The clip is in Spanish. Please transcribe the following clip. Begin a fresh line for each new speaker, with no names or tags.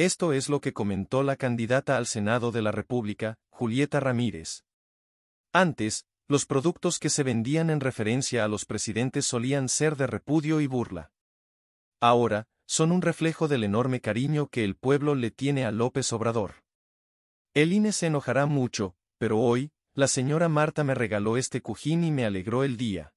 Esto es lo que comentó la candidata al Senado de la República, Julieta Ramírez. Antes, los productos que se vendían en referencia a los presidentes solían ser de repudio y burla. Ahora, son un reflejo del enorme cariño que el pueblo le tiene a López Obrador. El INE se enojará mucho, pero hoy, la señora Marta me regaló este cujín y me alegró el día.